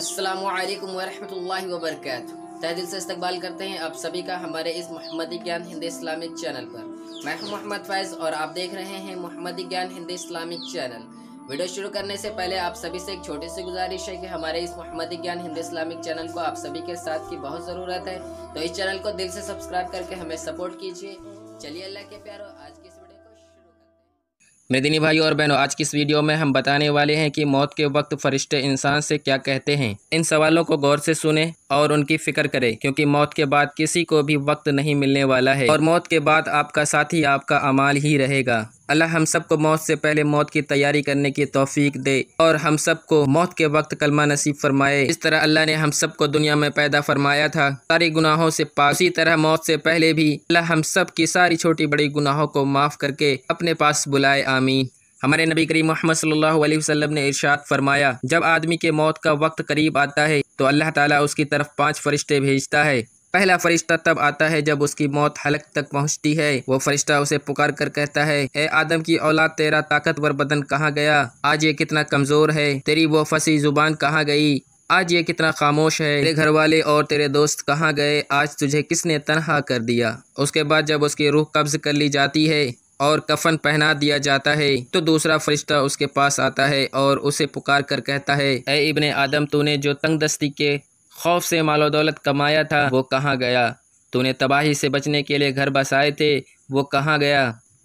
अस्सलाम वालेकुम वरहमतुल्लाहि वबरकatuh दिल से इस्तकबाल करते हैं आप सभी का हमारे इस मोहम्मदी ज्ञान हिंदी इस्लामिक चैनल पर मैं हूं मोहम्मद फैज़ और आप देख रहे हैं मोहम्मदी ज्ञान हिंदी इस्लामिक चैनल वीडियो शुरू करने से पहले आप सभी से एक छोटी सी गुजारिश है कि हमारे इस मोहम्मदी ज्ञान हिंदी इस्लामिक चैनल को आप सभी के साथ की बहुत ज़रूरत है तो इस चैनल को दिल से सब्सक्राइब करके हमें सपोर्ट कीजिए चलिए अल्लाह के प्यारो आज की मेदिनी भाई और बहनों आज की इस वीडियो में हम बताने वाले हैं कि मौत के वक्त फरिश्ते इंसान से क्या कहते हैं इन सवालों को गौर से सुने और उनकी फिक्र करें क्योंकि मौत के बाद किसी को भी वक्त नहीं मिलने वाला है और मौत के बाद आपका साथी आपका अमाल ही रहेगा अल्लाह हम सब को मौत से पहले मौत की तैयारी करने की तोफ़ीक दे और हम सब को मौत के वक्त कलमा नसीब फरमाए इस तरह अल्लाह ने हम सब को दुनिया में पैदा फरमाया था सारे गुनाहों से पास इसी तरह मौत से पहले भी अल्लाह हम सब की सारी छोटी बड़ी गुनाहों को माफ़ करके अपने पास बुलाए आमीन हमारे नबी करीम मोहम्मद सल्लल्लाहु अलैहि वसल्लम ने इरशाद फरमाया जब आदमी के मौत का वक्त करीब आता है तो अल्लाह ताला उसकी तरफ पांच फरिश्ते भेजता है पहला फरिश्ता तब आता है जब उसकी मौत हलक तक पहुंचती है वो फरिश्ता उसे पुकार कर कहता है ए आदम की औलाद तेरा ताकतवर बदन कहाँ गया आज ये कितना कमजोर है तेरी वो फसी जुबान कहाँ गई आज ये कितना खामोश है तेरे घर वाले और तेरे दोस्त कहाँ गए आज तुझे किसने तनहा कर दिया उसके बाद जब उसकी रूह कब्ज कर ली जाती है और कफन पहना दिया जाता है तो दूसरा फरिश्ता उसके पास आता है और उसे पुकार कर कहता है ए इब्ने आदम तूने जो तंगदस्ती के खौफ से मालो दौलत कमाया था वो कहाँ गया तूने तबाही से बचने के लिए घर बसाए थे वो कहाँ गया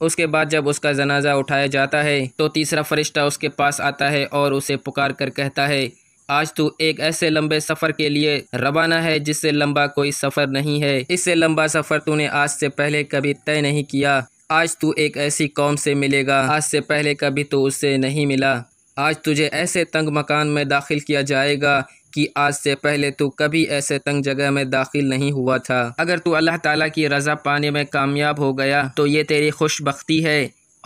उसके बाद जब उसका जनाजा उठाया जाता है तो तीसरा फरिश्ता उसके पास आता है और उसे पुकार कर कहता है आज तू एक ऐसे लंबे सफ़र के लिए रवाना है जिससे लंबा कोई सफ़र नहीं है इससे लंबा सफ़र तूने आज से पहले कभी तय नहीं किया आज तू एक ऐसी कौम से मिलेगा आज से पहले कभी तो उससे नहीं मिला आज तुझे ऐसे तंग मकान में दाखिल किया जाएगा कि आज से पहले तू कभी ऐसे तंग जगह में दाखिल नहीं हुआ था अगर तू अल्लाह ताला की रज़ा पाने में कामयाब हो गया तो ये तेरी खुशबख्ती है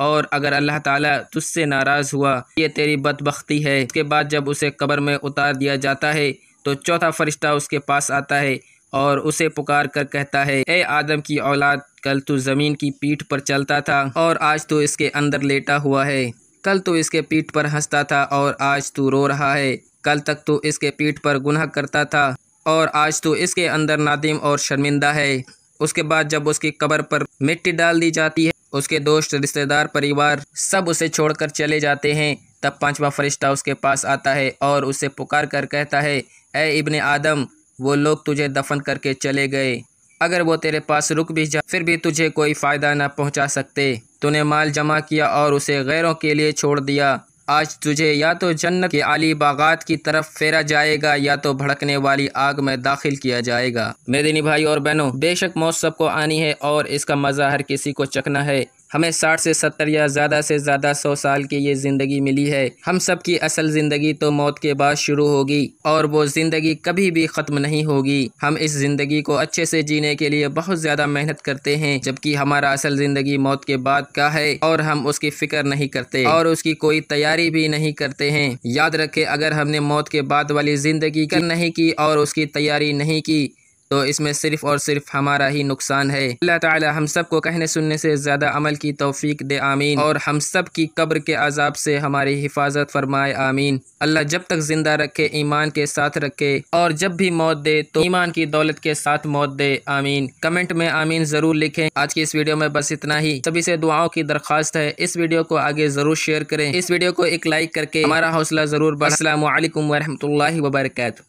और अगर अल्लाह ताला तुझसे नाराज़ हुआ ये तेरी बदबख्ती है इसके बाद जब उसे कब्र में उतार दिया जाता है तो चौथा फरिश्ता उसके पास आता है और उसे पुकार कर कहता है ए आदम की औलाद कल तू ज़मीन की पीठ पर चलता था और आज तू इसके अंदर लेटा हुआ है कल तू इसके पीठ पर हंसता था और आज तू रो रहा है कल तक तो इसके पीठ पर गुनाह करता था और आज तो इसके अंदर नादिम और शर्मिंदा है उसके बाद जब उसकी कब्र पर मिट्टी डाल दी जाती है उसके दोस्त रिश्तेदार परिवार सब उसे छोड़कर चले जाते हैं तब पांचवा फरिश्ता उसके पास आता है और उसे पुकार कर कहता है ए इब्ने आदम वो लोग तुझे दफन करके चले गए अगर वो तेरे पास रुक भी जा फिर भी तुझे कोई फ़ायदा ना पहुंचा सकते तूने माल जमा किया और उसे गैरों के लिए छोड़ दिया आज तुझे या तो जन्नत के आली बागात की तरफ फेरा जाएगा या तो भड़कने वाली आग में दाखिल किया जाएगा मेरे दिनी भाई और बहनों बेशक मौत सबको आनी है और इसका मज़ा हर किसी को चखना है हमें साठ से सत्तर या ज़्यादा से ज़्यादा सौ साल की ये ज़िंदगी मिली है हम सब की असल ज़िंदगी तो मौत के बाद शुरू होगी और वो ज़िंदगी कभी भी ख़त्म नहीं होगी हम इस ज़िंदगी को अच्छे से जीने के लिए बहुत ज़्यादा मेहनत करते हैं जबकि हमारा असल ज़िंदगी मौत के बाद का है और हम उसकी फ़िक्र नहीं करते और उसकी कोई तैयारी भी नहीं करते हैं याद रखे अगर हमने मौत के बाद वाली ज़िंदगी कर नहीं की और उसकी तैयारी नहीं की तो इसमें सिर्फ और सिर्फ हमारा ही नुकसान है अल्लाह ताला हम सब को कहने सुनने से ज़्यादा अमल की तोफीक दे आमीन और हम सब की कब्र के अजाब से हमारी हिफाजत फरमाए आमीन अल्लाह जब तक ज़िंदा रखे ईमान के साथ रखे और जब भी मौत दे तो ईमान की दौलत के साथ मौत दे आमीन कमेंट में आमीन ज़रूर लिखें आज की इस वीडियो में बस इतना ही सभी से दुआओं की दरख्वास्त है इस वीडियो को आगे ज़रूर शेयर करें इस वीडियो को एक लाइक करके हमारा हौसला ज़रूर बढ़ अल्लाम वरहमल वबरकू